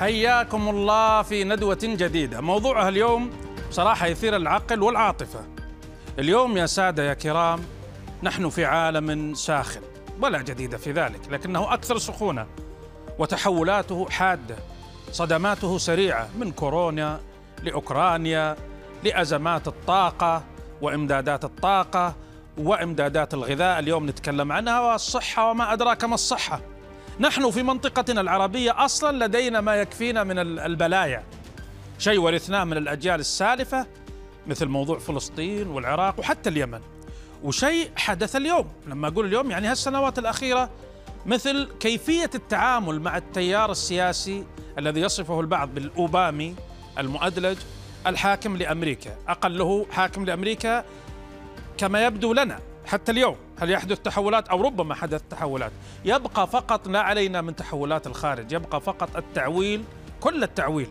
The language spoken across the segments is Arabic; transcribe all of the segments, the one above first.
حياكم الله في ندوة جديدة موضوعها اليوم صراحة يثير العقل والعاطفة اليوم يا سادة يا كرام نحن في عالم ساخن ولا جديد في ذلك لكنه أكثر سخونة وتحولاته حادة صدماته سريعة من كورونا لأوكرانيا لأزمات الطاقة وإمدادات الطاقة وإمدادات الغذاء اليوم نتكلم عنها والصحة وما أدراك ما الصحة نحن في منطقتنا العربية أصلا لدينا ما يكفينا من البلايا شيء ورثناه من الأجيال السالفة مثل موضوع فلسطين والعراق وحتى اليمن وشيء حدث اليوم لما أقول اليوم يعني هالسنوات الأخيرة مثل كيفية التعامل مع التيار السياسي الذي يصفه البعض بالأوبامي المؤدلج الحاكم لأمريكا أقله حاكم لأمريكا كما يبدو لنا حتى اليوم هل يحدث تحولات أو ربما حدث تحولات يبقى فقط لا علينا من تحولات الخارج يبقى فقط التعويل كل التعويل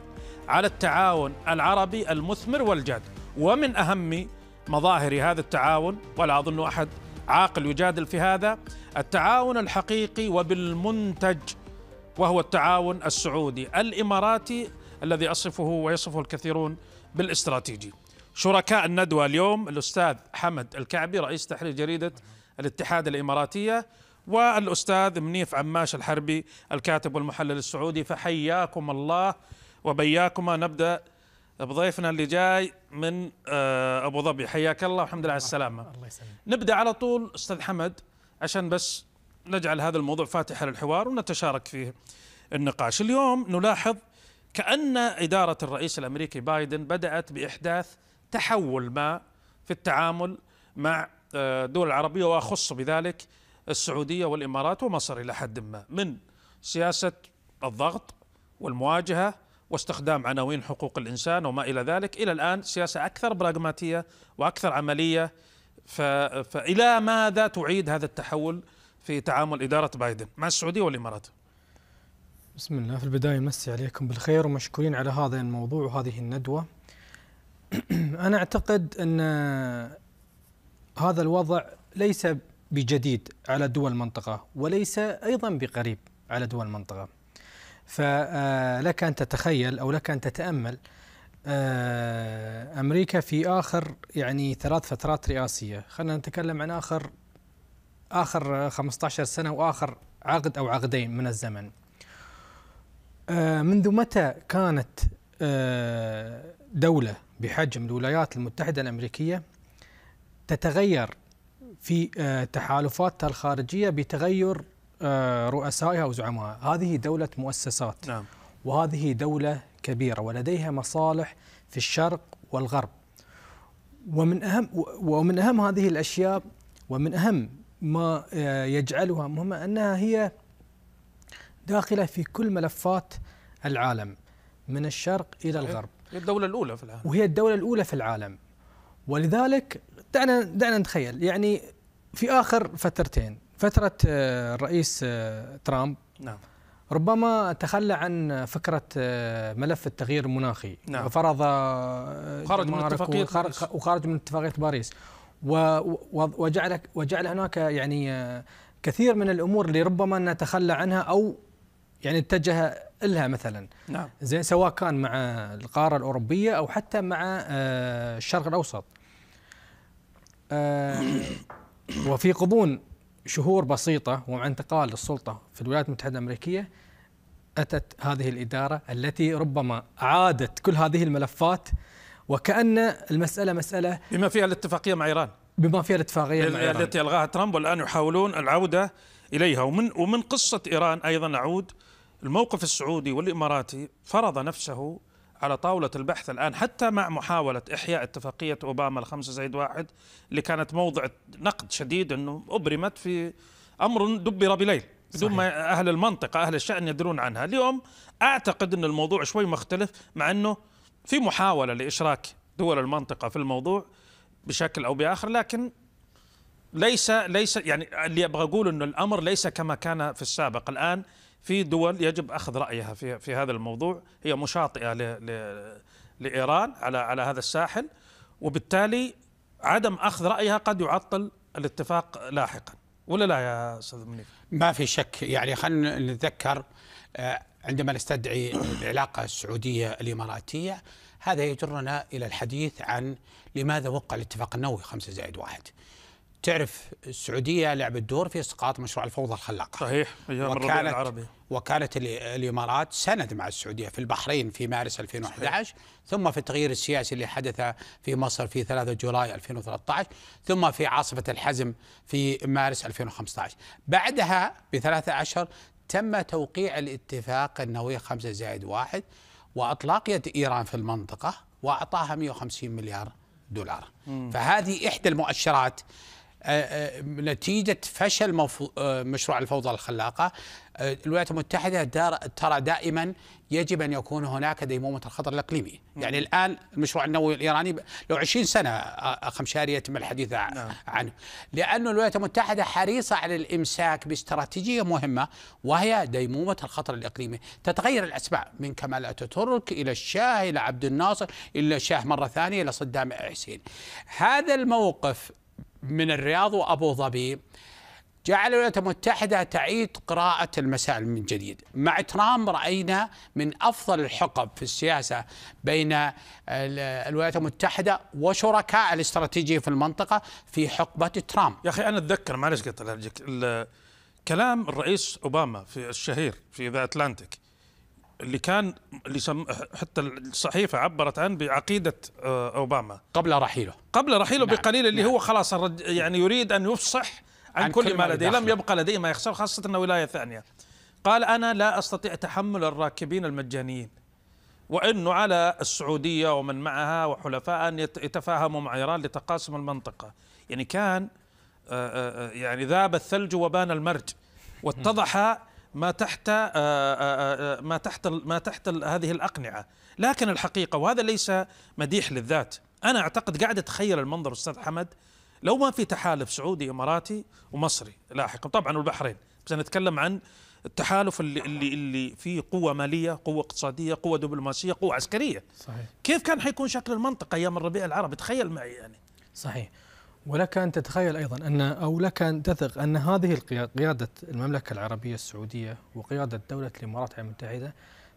على التعاون العربي المثمر والجاد ومن أهم مظاهر هذا التعاون ولا أظن أحد عاقل يجادل في هذا التعاون الحقيقي وبالمنتج وهو التعاون السعودي الإماراتي الذي أصفه ويصفه الكثيرون بالاستراتيجي شركاء الندوة اليوم الأستاذ حمد الكعبي رئيس تحرير جريدة الاتحاد الإماراتية والأستاذ منيف عماش الحربي الكاتب والمحلل السعودي فحياكم الله وبياكما نبدأ بضيفنا اللي جاي من آه، أبو ظبي حياك الله والحمد لله على السلامة الله يسلمك نبدأ على طول أستاذ حمد عشان بس نجعل هذا الموضوع فاتحة للحوار ونتشارك فيه النقاش اليوم نلاحظ كأن إدارة الرئيس الأمريكي بايدن بدأت بإحداث تحول ما في التعامل مع آه، الدول العربية وأخص بذلك السعودية والإمارات ومصر إلى حد ما من سياسة الضغط والمواجهة واستخدام عناوين حقوق الإنسان وما إلى ذلك إلى الآن سياسة أكثر براغماتية وأكثر عملية فإلى ماذا تعيد هذا التحول في تعامل إدارة بايدن مع السعودية والإمارات بسم الله في البداية نمسي عليكم بالخير ومشكورين على هذا الموضوع وهذه الندوة انا اعتقد ان هذا الوضع ليس بجديد على دول المنطقه وليس ايضا بقريب على دول المنطقه. فلك آه، ان تتخيل او لك ان تتامل آه، امريكا في اخر يعني ثلاث فترات رئاسيه، خلينا نتكلم عن اخر اخر 15 سنه واخر عقد او عقدين من الزمن. آه، منذ متى كانت دولة بحجم الولايات المتحدة الأمريكية تتغير في آه، تحالفاتها الخارجية بتغير آه، رؤسائها وزعمائها هذه دولة مؤسسات نعم. وهذه دولة كبيرة ولديها مصالح في الشرق والغرب ومن أهم ومن أهم هذه الأشياء ومن أهم ما آه، يجعلها مهمة أنها هي داخلة في كل ملفات العالم من الشرق إلى الغرب الدولة الأولى في العالم وهي الدولة الأولى في العالم ولذلك دعنا دعنا نتخيل يعني في آخر فترتين فترة آه، الرئيس آه، ترامب نعم ربما تخلى عن فكرة آه، ملف التغيير المناخي نعم. وفرض خرج من اتفاقية باريس وخرج من اتفاقية باريس وجعل وجعل هناك يعني كثير من الامور اللي ربما نتخلى عنها او يعني اتجه لها مثلا نعم. زين سواء كان مع القاره الاوروبيه او حتى مع آه، الشرق الاوسط آه، وفي غضون شهور بسيطه ومع انتقال السلطه في الولايات المتحده الامريكيه اتت هذه الاداره التي ربما اعادت كل هذه الملفات وكأن المسألة مسألة بما فيها الاتفاقية مع إيران بما فيها الاتفاقية مع إيران التي ألغاها ترامب والآن يحاولون العودة إليها ومن ومن قصة إيران أيضا اعود الموقف السعودي والإماراتي فرض نفسه على طاولة البحث الآن حتى مع محاولة إحياء اتفاقية أوباما الخمسة زائد واحد اللي كانت موضع نقد شديد أنه أبرمت في أمر دبر بليل بدون ما أهل المنطقة أهل الشأن يدرون عنها اليوم أعتقد أن الموضوع شوي مختلف مع أنه في محاولة لإشراك دول المنطقة في الموضوع بشكل أو بآخر لكن ليس ليس يعني اللي أبغى أقول أنه الأمر ليس كما كان في السابق الآن في دول يجب اخذ رايها في في هذا الموضوع هي مشاطئه ل ل لايران على على هذا الساحل وبالتالي عدم اخذ رايها قد يعطل الاتفاق لاحقا ولا لا يا استاذ منيف؟ ما في شك يعني خلينا نتذكر آه، عندما نستدعي العلاقه السعوديه الاماراتيه هذا يجرنا الى الحديث عن لماذا وقع الاتفاق النووي 5 زائد 1 تعرف السعوديه لعبت دور في اسقاط مشروع الفوضى الخلاقه صحيح ايام الربيع العربي وكاله الامارات سند مع السعوديه في البحرين في مارس 2011 صحيح. ثم في التغيير السياسي اللي حدث في مصر في 3 جولاي 2013 ثم في عاصفه الحزم في مارس 2015 بعدها بثلاثة اشهر تم توقيع الاتفاق النووي 5 زائد 1 واطلاق يد ايران في المنطقه واعطاها 150 مليار دولار مم. فهذه احدى المؤشرات آه، آه، نتيجة فشل آه، مشروع الفوضى الخلاقة الولايات المتحدة ترى دائما يجب أن يكون هناك ديمومة الخطر الإقليمي م. يعني نعم. الآن المشروع النووي الإيراني لو 20 سنة خمشارية يتم الحديث نعم. عنه لأن الولايات المتحدة حريصة على الإمساك باستراتيجية مهمة وهي ديمومة الخطر الإقليمي تتغير الأسماء من كمال أتاتورك إلى الشاه إلى عبد الناصر إلى الشاه مرة ثانية إلى صدام حسين هذا الموقف من الرياض وأبو ظبي جعل الولايات المتحدة تعيد قراءة المسائل من جديد مع ترامب رأينا من أفضل الحقب في السياسة بين الولايات المتحدة وشركاء الاستراتيجية في المنطقة في حقبة ترامب يا أخي أنا أتذكر معلش قطع كلام الرئيس أوباما في الشهير في ذا أتلانتيك اللي كان اللي سم حتى الصحيفه عبرت عن بعقيده آه، اوباما قبل رحيله قبل رحيله نعم بقليل اللي نعم هو خلاص يعني يريد ان يفصح عن, عن كل, كل ما لديه لم يبقى لديه ما يخسر خاصه انه ولايه ثانيه قال انا لا استطيع تحمل الراكبين المجانيين وانه على السعوديه ومن معها وحلفاء ان يتفاهموا مع ايران لتقاسم المنطقه يعني كان آه، آه، يعني ذاب الثلج وبان المرج واتضح ما تحت آه، آه، آه، ما تحت ما تحت هذه الاقنعه لكن الحقيقه وهذا ليس مديح للذات انا اعتقد قاعد اتخيل المنظر استاذ حمد لو ما في تحالف سعودي اماراتي ومصري لاحقا طبعا والبحرين بس نتكلم عن التحالف اللي اللي اللي فيه قوة مالية، قوة اقتصادية، قوة دبلوماسية، قوة عسكرية. صحيح. كيف كان حيكون شكل المنطقة أيام الربيع العربي؟ تخيل معي يعني. صحيح. ولك أن تتخيل أيضا أن أو لك أن تثق أن هذه قيادة المملكة العربية السعودية وقيادة دولة الإمارات العربية المتحدة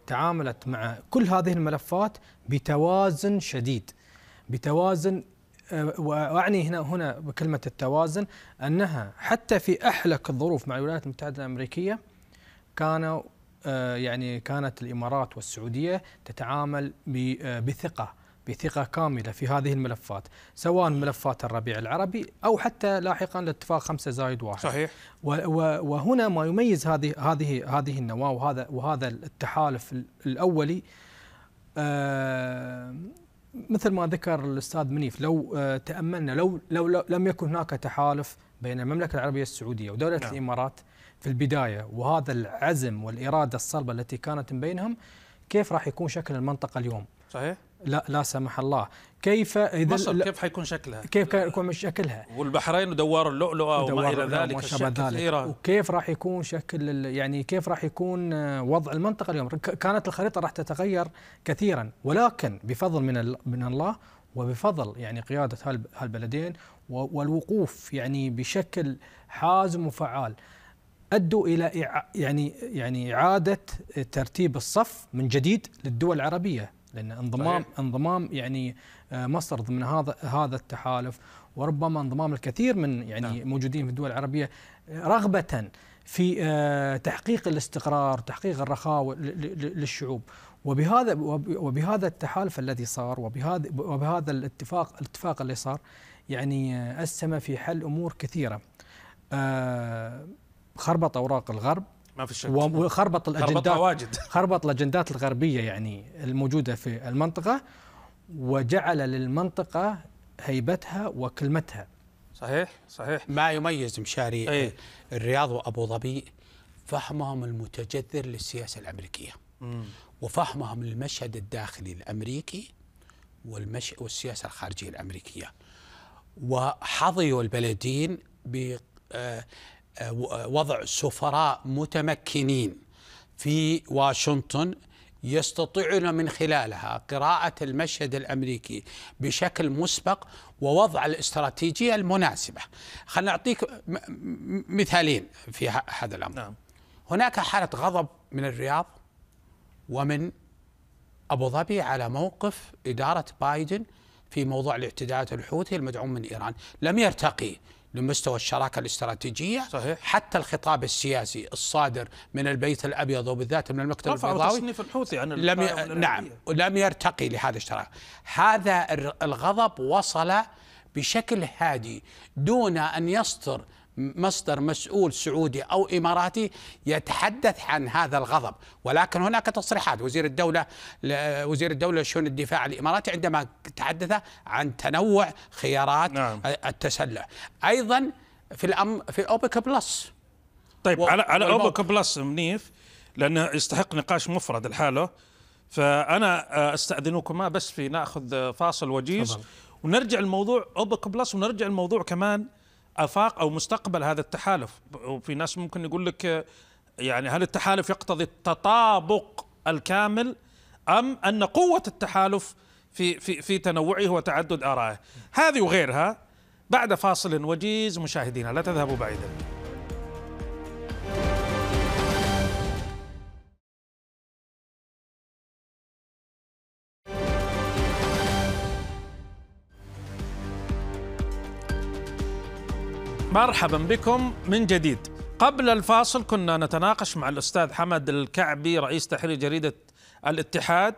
تعاملت مع كل هذه الملفات بتوازن شديد بتوازن آه، واعني هنا هنا بكلمه التوازن انها حتى في احلك الظروف مع الولايات المتحده الامريكيه كانوا آه، يعني كانت الامارات والسعوديه تتعامل آه، بثقه بثقة كاملة في هذه الملفات سواء ملفات الربيع العربي أو حتى لاحقا الاتفاق خمسة زايد واحد صحيح وهنا ما يميز هذه هذه هذه النواة وهذا وهذا التحالف الأولي آه، مثل ما ذكر الأستاذ منيف لو آه، تأملنا لو, لو, لو لم يكن هناك تحالف بين المملكة العربية السعودية ودولة نعم. الإمارات في البداية وهذا العزم والإرادة الصلبة التي كانت بينهم كيف راح يكون شكل المنطقة اليوم صحيح لا لا سمح الله كيف اذا مصر كيف حيكون شكلها؟ كيف حيكون شكلها؟ والبحرين ودوار اللؤلؤه ودوار وما الى ذلك وما ذلك وكيف راح يكون شكل يعني كيف راح يكون آه، وضع المنطقه اليوم؟ كانت الخريطه راح تتغير كثيرا ولكن بفضل من من الله وبفضل يعني قياده هالبلدين والوقوف يعني بشكل حازم وفعال ادوا الى يعني يعني اعاده ترتيب الصف من جديد للدول العربيه لان انضمام صحيح. انضمام يعني آه، مصر ضمن هذا هذا التحالف وربما انضمام الكثير من يعني نعم. موجودين في الدول العربيه رغبه في آه، تحقيق الاستقرار، تحقيق الرخاء للشعوب، وبهذا وبهذا التحالف الذي صار وبهذا وبهذا الاتفاق الاتفاق اللي صار يعني آه، اسهم في حل امور كثيره. خربط اوراق الغرب ما في شك وخربط الاجندات واجد خربط الاجندات الغربيه يعني الموجوده في المنطقه وجعل للمنطقه هيبتها وكلمتها صحيح صحيح ما يميز مشاري أيه؟ الرياض وابو ظبي فهمهم المتجذر للسياسه الامريكيه مم. وفهمهم للمشهد الداخلي الامريكي والمش... والسياسه الخارجيه الامريكيه وحظيوا البلدين ب آه، آه، وضع سفراء متمكنين في واشنطن يستطيعون من خلالها قراءة المشهد الأمريكي بشكل مسبق ووضع الاستراتيجية المناسبة خلنا أعطيك مثالين في هذا الأمر نعم. هناك حالة غضب من الرياض ومن أبو ظبي على موقف إدارة بايدن في موضوع الاعتداءات الحوثي المدعوم من إيران لم يرتقي لمستوى الشراكة الاستراتيجية صحيح. حتى الخطاب السياسي الصادر من البيت الأبيض وبالذات من المكتب البيضاوي تصنيف الحوثي عن لم ي... نعم لم يرتقي لهذا الشراكة هذا الغضب وصل بشكل هادي دون أن يصدر مصدر مسؤول سعودي او اماراتي يتحدث عن هذا الغضب، ولكن هناك تصريحات وزير الدوله وزير الدوله لشؤون الدفاع الاماراتي عندما تحدث عن تنوع خيارات نعم. التسلح، ايضا في الأم في اوبك بلس طيب و... على على اوبك بلس منيف لانه يستحق نقاش مفرد لحاله فانا آه، استاذنكما بس في ناخذ فاصل وجيز طبعا. ونرجع الموضوع اوبك بلس ونرجع الموضوع كمان افاق او مستقبل هذا التحالف وفي ناس ممكن يقول لك يعني هل التحالف يقتضي التطابق الكامل ام ان قوه التحالف في في في تنوعه وتعدد ارائه هذه وغيرها بعد فاصل وجيز مشاهدينا لا تذهبوا بعيدا مرحبا بكم من جديد قبل الفاصل كنا نتناقش مع الأستاذ حمد الكعبي رئيس تحرير جريدة الاتحاد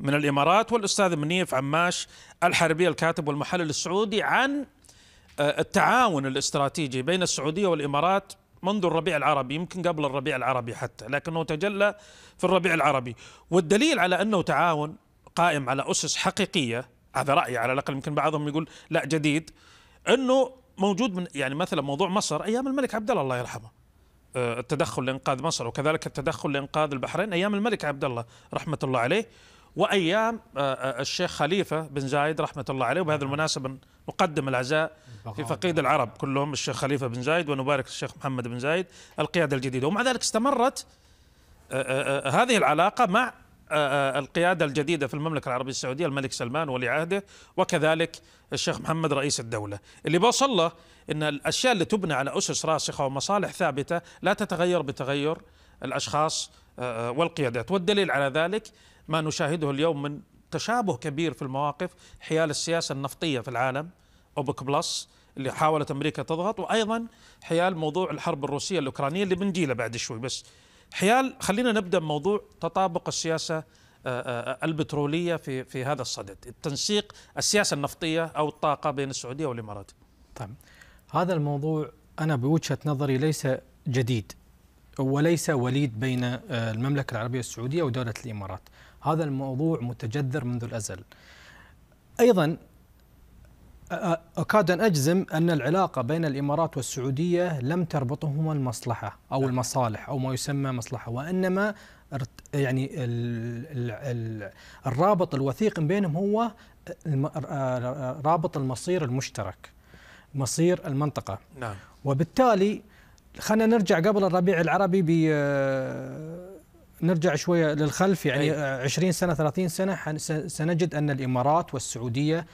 من الإمارات والأستاذ منيف عماش الحربي الكاتب والمحلل السعودي عن آه، التعاون الاستراتيجي بين السعودية والإمارات منذ الربيع العربي يمكن قبل الربيع العربي حتى لكنه تجلى في الربيع العربي والدليل على أنه تعاون قائم على أسس حقيقية هذا رأيي على الأقل يمكن بعضهم يقول لا جديد أنه موجود من يعني مثلا موضوع مصر ايام الملك عبد الله الله يرحمه آه، التدخل لانقاذ مصر وكذلك التدخل لانقاذ البحرين ايام الملك عبد الله رحمه الله عليه وايام آه، آه، الشيخ خليفه بن زايد رحمه الله عليه وبهذه نعم. المناسبه نقدم العزاء في فقيد العرب كلهم الشيخ خليفه بن زايد ونبارك الشيخ محمد بن زايد القياده الجديده ومع ذلك استمرت هذه العلاقه مع آه، آه، القيادة الجديدة في المملكة العربية السعودية الملك سلمان ولي عهده وكذلك الشيخ محمد رئيس الدولة اللي بوصل له أن الأشياء اللي تبنى على أسس راسخة ومصالح ثابتة لا تتغير بتغير الأشخاص آه، والقيادات والدليل على ذلك ما نشاهده اليوم من تشابه كبير في المواقف حيال السياسة النفطية في العالم أوبك بلس اللي حاولت أمريكا تضغط وأيضا حيال موضوع الحرب الروسية الأوكرانية اللي بنجيله بعد شوي بس حيال خلينا نبدا بموضوع تطابق السياسه آه، آه، البتروليه في في هذا الصدد، التنسيق السياسه النفطيه او الطاقه بين السعوديه والامارات. طيب هذا الموضوع انا بوجهه نظري ليس جديد وليس وليد بين آه، المملكه العربيه السعوديه ودوله الامارات. هذا الموضوع متجذر منذ الازل. ايضا أكاد أن أجزم أن العلاقة بين الإمارات والسعودية لم تربطهما المصلحة أو نعم. المصالح أو ما يسمى مصلحة وإنما يعني الرابط الوثيق بينهم هو آه، رابط المصير المشترك مصير المنطقة نعم. وبالتالي خلينا نرجع قبل الربيع العربي ب آه، نرجع شوية للخلف يعني أي. 20 سنة 30 سنة سنجد أن الإمارات والسعودية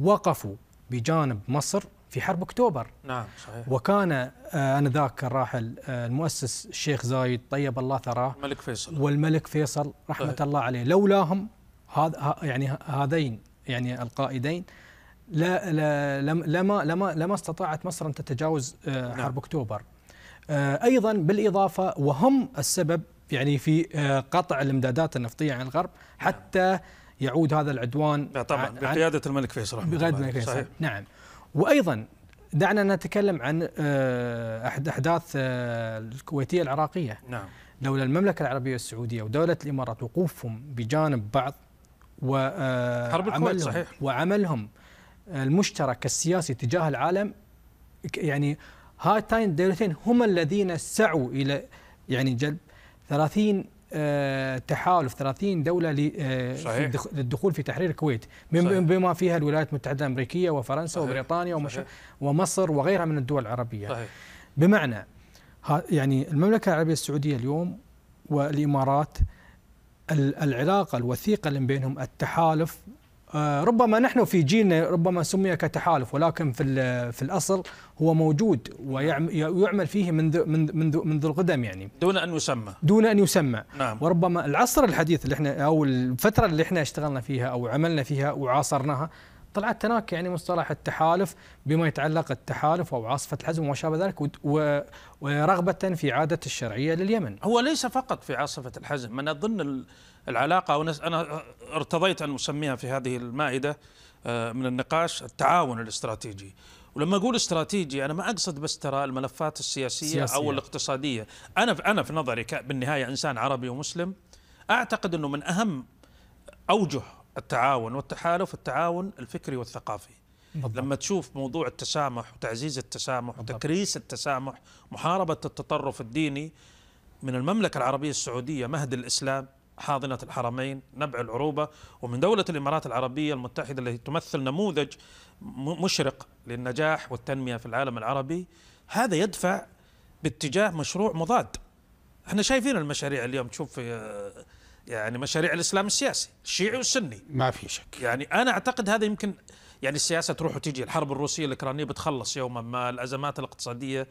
وقفوا بجانب مصر في حرب اكتوبر نعم صحيح وكان آه، انذاك الراحل آه، المؤسس الشيخ زايد طيب الله ثراه الملك فيصل والملك فيصل رحمه صحيح. الله عليه لولاهم هذا يعني هذين يعني القائدين لا, لا لما لما لما استطاعت مصر ان تتجاوز آه، نعم. حرب اكتوبر ايضا بالاضافه وهم السبب يعني في قطع الامدادات النفطيه عن الغرب نعم. حتى نعم. يعود هذا العدوان طبعا بقيادة الملك فيصل بقيادة الملك فيصل صحيح. نعم وأيضا دعنا نتكلم عن آه، أحد أحداث آه، الكويتية العراقية نعم لولا المملكة العربية السعودية ودولة الإمارات وقوفهم بجانب بعض وعملهم آه، صحيح. وعملهم المشترك السياسي تجاه العالم يعني هاتين الدولتين هما الذين سعوا إلى يعني جلب 30 آه، تحالف 30 دولة للدخول آه، في تحرير الكويت بما فيها الولايات المتحدة الأمريكية وفرنسا صحيح. وبريطانيا ومش... صحيح. ومصر وغيرها من الدول العربية صحيح. بمعنى يعني المملكة العربية السعودية اليوم والإمارات العلاقة الوثيقة اللي بينهم التحالف آه، ربما نحن في جيلنا ربما سمي كتحالف ولكن في في الاصل هو موجود ويعمل فيه منذ منذ منذ, منذ القدم يعني دون ان يسمى دون ان يسمى نعم. وربما العصر الحديث اللي احنا او الفتره اللي احنا اشتغلنا فيها او عملنا فيها وعاصرناها طلعت هناك يعني مصطلح التحالف بما يتعلق التحالف او عاصفه الحزم وما شابه ذلك ورغبه في اعاده الشرعيه لليمن. هو ليس فقط في عاصفه الحزم، انا اظن العلاقه انا ارتضيت ان اسميها في هذه المائده آه، من النقاش التعاون الاستراتيجي. ولما اقول استراتيجي انا ما اقصد بس ترى الملفات السياسيه سياسية. او الاقتصاديه، انا انا في نظري بالنهايه انسان عربي ومسلم اعتقد انه من اهم اوجه التعاون والتحالف التعاون الفكري والثقافي بالضبط. لما تشوف موضوع التسامح وتعزيز التسامح بالضبط. وتكريس التسامح محاربة التطرف الديني من المملكة العربية السعودية مهد الإسلام حاضنة الحرمين نبع العروبة ومن دولة الإمارات العربية المتحدة التي تمثل نموذج مشرق للنجاح والتنمية في العالم العربي هذا يدفع باتجاه مشروع مضاد احنا شايفين المشاريع اليوم تشوف في يعني مشاريع الاسلام السياسي الشيعي والسني ما في شك يعني انا اعتقد هذا يمكن يعني السياسه تروح وتجي الحرب الروسيه الاوكرانيه بتخلص يوما ما الازمات الاقتصاديه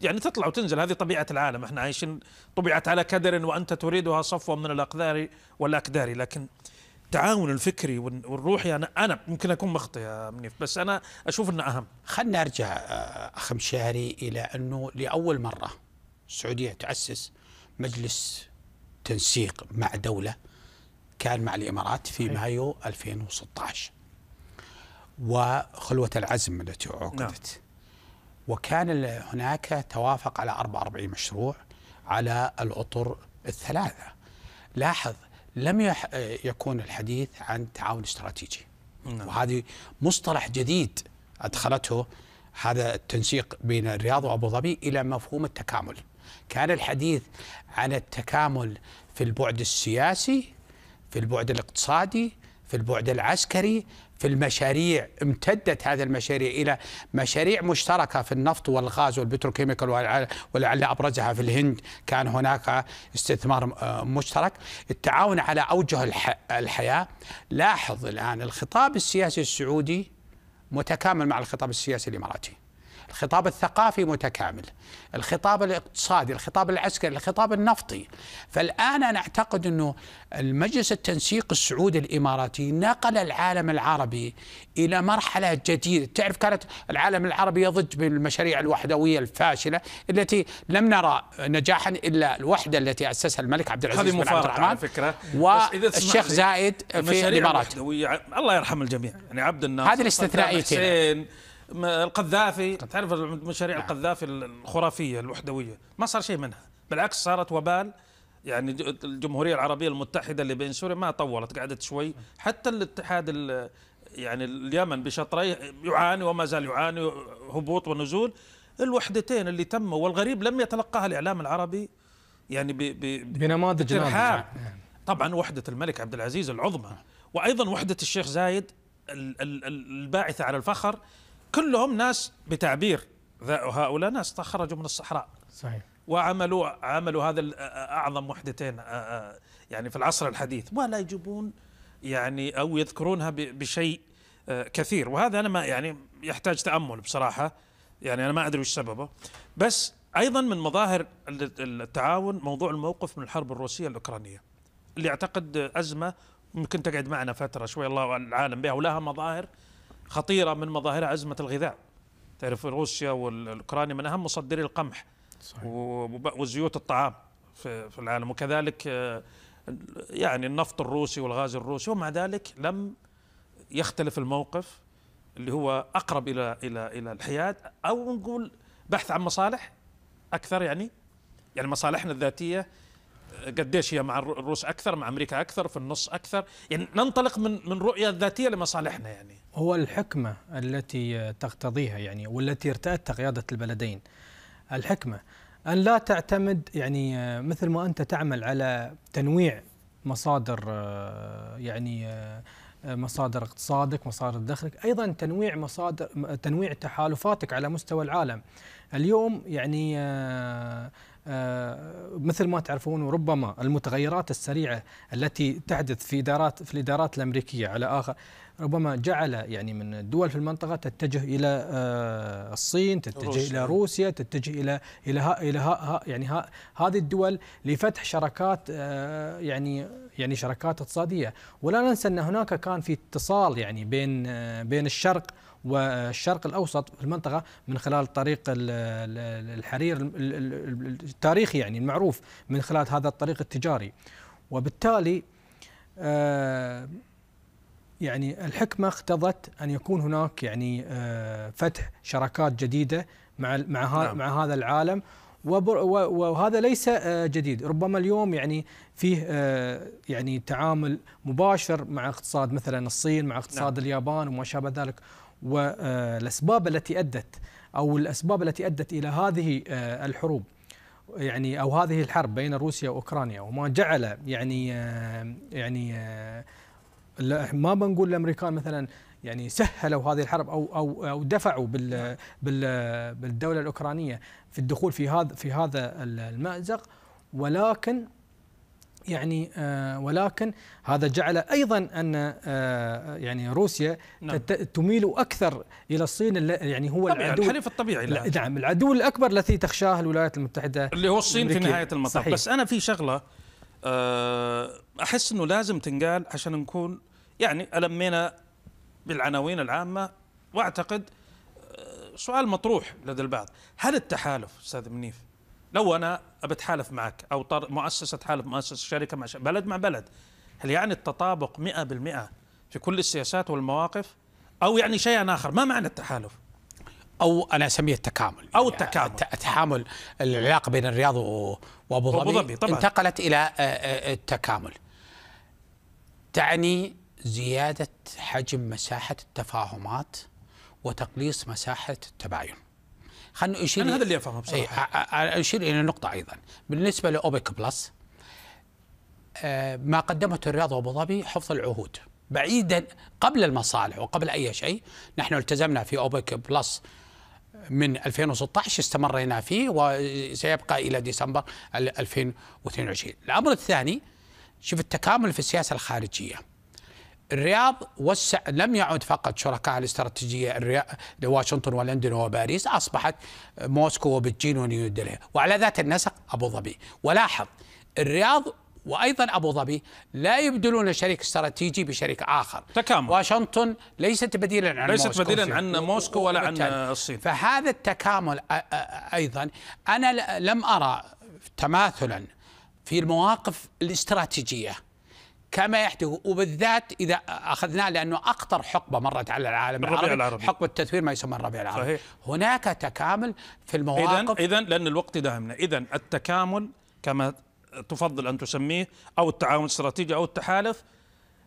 يعني تطلع وتنزل هذه طبيعه العالم احنا عايشين طبعت على كدر وانت تريدها صفوه من الاقدار والاكدار لكن التعاون الفكري والروحي انا انا ممكن اكون مخطئ يا منيف بس انا اشوف انه اهم خلنا ارجع آه، اخ مشاري الى انه لاول مره السعوديه تاسس مجلس تنسيق مع دولة كان مع الإمارات في مايو 2016 وخلوة العزم التي عقدت نعم. وكان هناك توافق على 44 مشروع على الأطر الثلاثة لاحظ لم يح يكون الحديث عن تعاون استراتيجي نعم. وهذه مصطلح جديد أدخلته هذا التنسيق بين الرياض وأبو ظبي إلى مفهوم التكامل كان الحديث عن التكامل في البعد السياسي في البعد الاقتصادي في البعد العسكري في المشاريع امتدت هذه المشاريع الى مشاريع مشتركه في النفط والغاز والبتروكيميكال ولعل ابرزها في الهند كان هناك استثمار آه، مشترك، التعاون على اوجه الحياه، لاحظ الان الخطاب السياسي السعودي متكامل مع الخطاب السياسي الاماراتي. الخطاب الثقافي متكامل الخطاب الاقتصادي الخطاب العسكري الخطاب النفطي فالآن أنا أعتقد أنه المجلس التنسيق السعودي الإماراتي نقل العالم العربي إلى مرحلة جديدة تعرف كانت العالم العربي يضج بالمشاريع الوحدوية الفاشلة التي لم نرى نجاحا إلا الوحدة التي أسسها الملك عبد العزيز بن عبد الرحمن فكرة والشيخ زايد في الإمارات الله يرحم الجميع يعني عبد الناصر هذه الاستثنائيتين القذافي تعرف مشاريع نعم. القذافي الخرافيه الوحدويه ما صار شيء منها بالعكس صارت وبال يعني الجمهوريه العربيه المتحده اللي بين سوريا ما طولت قعدت شوي حتى الاتحاد يعني اليمن بشطريه يعاني وما زال يعاني هبوط ونزول الوحدتين اللي تموا والغريب لم يتلقاها الاعلام العربي يعني بنماذج ب بنماذج نعم. طبعا وحده الملك عبد العزيز العظمى وايضا وحده الشيخ زايد الباعثه على الفخر كلهم ناس بتعبير هؤلاء ناس خرجوا من الصحراء صحيح وعملوا عملوا هذا اعظم وحدتين يعني في العصر الحديث ولا يجيبون يعني او يذكرونها بشيء كثير وهذا انا ما يعني يحتاج تامل بصراحه يعني انا ما ادري وش سببه بس ايضا من مظاهر التعاون موضوع الموقف من الحرب الروسيه الاوكرانيه اللي اعتقد ازمه ممكن تقعد معنا فتره شوي الله العالم بها ولها مظاهر خطيره من مظاهرها ازمه الغذاء تعرف روسيا والاوكرانيا من اهم مصدري القمح صحيح. وزيوت الطعام في العالم وكذلك آه، يعني النفط الروسي والغاز الروسي ومع ذلك لم يختلف الموقف اللي هو اقرب الى الى الى الحياد او نقول بحث عن مصالح اكثر يعني يعني مصالحنا الذاتيه قديش هي مع الروس اكثر مع امريكا اكثر في النص اكثر يعني ننطلق من من رؤيه ذاتيه لمصالحنا يعني هو الحكمه التي تقتضيها يعني والتي ارتأتها قياده البلدين الحكمه ان لا تعتمد يعني مثل ما انت تعمل على تنويع مصادر يعني مصادر اقتصادك مصادر دخلك ايضا تنويع مصادر تنويع تحالفاتك على مستوى العالم اليوم يعني آه، مثل ما تعرفون وربما المتغيرات السريعه التي تحدث في ادارات في الادارات الامريكيه على اخر ربما جعل يعني من الدول في المنطقة تتجه إلى آه، الصين تتجه روسيا. إلى روسيا تتجه إلى إلى ها إلى ها يعني ها هذه الدول لفتح شراكات آه، يعني يعني شراكات اقتصادية ولا ننسى أن هناك كان في اتصال يعني بين آه، بين الشرق والشرق الاوسط في المنطقه من خلال طريق الحرير التاريخي يعني المعروف من خلال هذا الطريق التجاري وبالتالي يعني الحكمه اقتضت ان يكون هناك يعني آه، فتح شراكات جديده مع مع نعم. مع هذا العالم وهذا ليس آه، جديد ربما اليوم يعني فيه آه، يعني تعامل مباشر مع اقتصاد مثلا الصين مع اقتصاد نعم. اليابان وما شابه ذلك والاسباب التي ادت او الاسباب التي ادت الى هذه الحروب يعني او هذه الحرب بين روسيا واوكرانيا وما جعل يعني يعني ما بنقول الامريكان مثلا يعني سهلوا هذه الحرب او او او دفعوا بال بال بالدوله الاوكرانيه في الدخول في هذا في هذا المازق ولكن يعني آه ولكن هذا جعل ايضا ان آه يعني روسيا نعم. تميل اكثر الى الصين يعني هو طبيعي العدو الحليف الطبيعي نعم العدو الاكبر الذي تخشاه الولايات المتحده اللي هو الصين في نهايه المطاف صحيح. بس انا في شغله آه احس انه لازم تنقال عشان نكون يعني ألمينا بالعناوين العامة وأعتقد آه، سؤال مطروح لدى البعض هل التحالف أستاذ منيف لو أنا أتحالف معك أو مؤسسة تحالف مؤسسة شركة مع بلد مع بلد هل يعني التطابق 100% في كل السياسات والمواقف أو يعني شيئا آخر ما معنى التحالف او انا اسميه التكامل او التكامل التحامل العلاقه بين الرياض وابو ظبي انتقلت الى آه، آه، التكامل تعني زياده حجم مساحه التفاهمات وتقليص مساحه التباين. خلنا اشير انا هذا اللي افهمه بصراحه إيه، اشير الى نقطه ايضا بالنسبه لاوبك بلس آه، ما قدمته الرياض وابو ظبي حفظ العهود بعيدا قبل المصالح وقبل اي شيء نحن التزمنا في اوبك بلس من 2016 استمرينا فيه وسيبقى الى ديسمبر 2022 الامر الثاني شوف التكامل في السياسه الخارجيه الرياض وسع لم يعد فقط شركاء الاستراتيجيه الرياض لواشنطن ولندن وباريس اصبحت موسكو وبكين ونيودلهي وعلى ذات النسق ابو ظبي ولاحظ الرياض وايضا ابو ظبي لا يبدلون شريك استراتيجي بشريك اخر تكامل واشنطن ليست بديلا عن ليست موسكو بديلا عن موسكو ولا عن الصين فهذا التكامل ايضا انا لم ارى تماثلا في المواقف الاستراتيجيه كما يحتوي وبالذات اذا اخذناه لانه اخطر حقبه مرت على العالم العربي, العربي حقبه التثوير ما يسمى الربيع العربي صحيح. هناك تكامل في المواقف اذا لان الوقت داهمنا اذا التكامل كما تفضل ان تسميه او التعاون الاستراتيجي او التحالف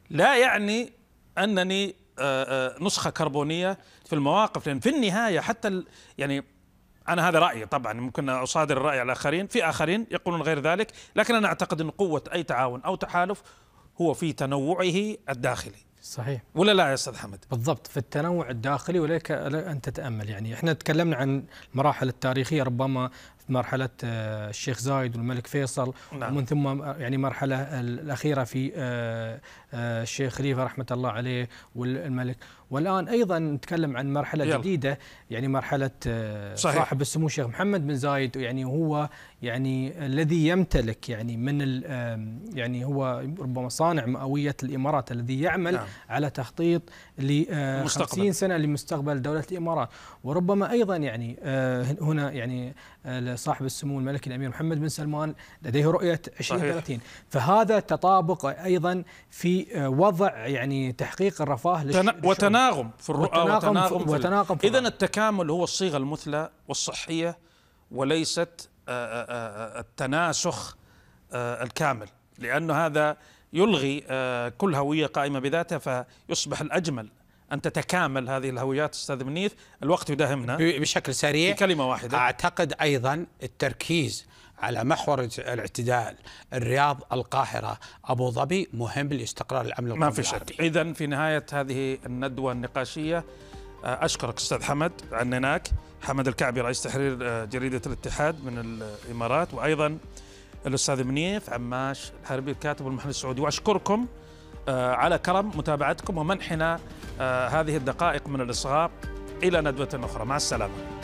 لا يعني انني آه، آه، نسخه كربونيه في المواقف لان في النهايه حتى يعني انا هذا رايي طبعا ممكن اصادر الراي على الاخرين في اخرين يقولون غير ذلك لكن انا اعتقد ان قوه اي تعاون او تحالف هو في تنوعه الداخلي صحيح ولا لا يا استاذ حمد بالضبط في التنوع الداخلي ولك ان تتامل يعني احنا تكلمنا عن المراحل التاريخيه ربما مرحله آه، الشيخ زايد والملك فيصل نعم. ومن ثم يعني مرحله الاخيره في آه، آه، الشيخ خليفه رحمه الله عليه والملك والان ايضا نتكلم عن مرحله يلا. جديده يعني مرحله صحيح. صاحب السمو الشيخ محمد بن زايد يعني هو يعني الذي يمتلك يعني من يعني هو ربما صانع مئويه الامارات الذي يعمل نعم. على تخطيط ل 50 آه، سنه لمستقبل دوله الامارات وربما ايضا يعني آه، هنا يعني آه، صاحب السمو الملكي الامير محمد بن سلمان لديه رؤيه 2030 فهذا تطابق ايضا في وضع يعني تحقيق الرفاه وتناغم في الرؤى وتناغم, وتناغم, في وتناغم اذا التكامل هو الصيغه المثلى والصحيه وليست التناسخ الكامل لأن هذا يلغي آه، كل هوية قائمة بذاتها فيصبح الأجمل أن تتكامل هذه الهويات أستاذ منيف الوقت يداهمنا بشكل سريع بكلمة واحدة أعتقد أيضا التركيز على محور الاعتدال الرياض القاهرة أبو ظبي مهم لاستقرار الأمن القومي ما في شك إذا في نهاية هذه الندوة النقاشية آه، أشكرك أستاذ حمد عنناك حمد الكعبي رئيس تحرير آه، جريدة الاتحاد من الإمارات وأيضا الاستاذ منيف عماش الحربي الكاتب والمحلل السعودي واشكركم آه، على كرم متابعتكم ومنحنا آه، هذه الدقائق من الاصغاء الى ندوه اخرى مع السلامه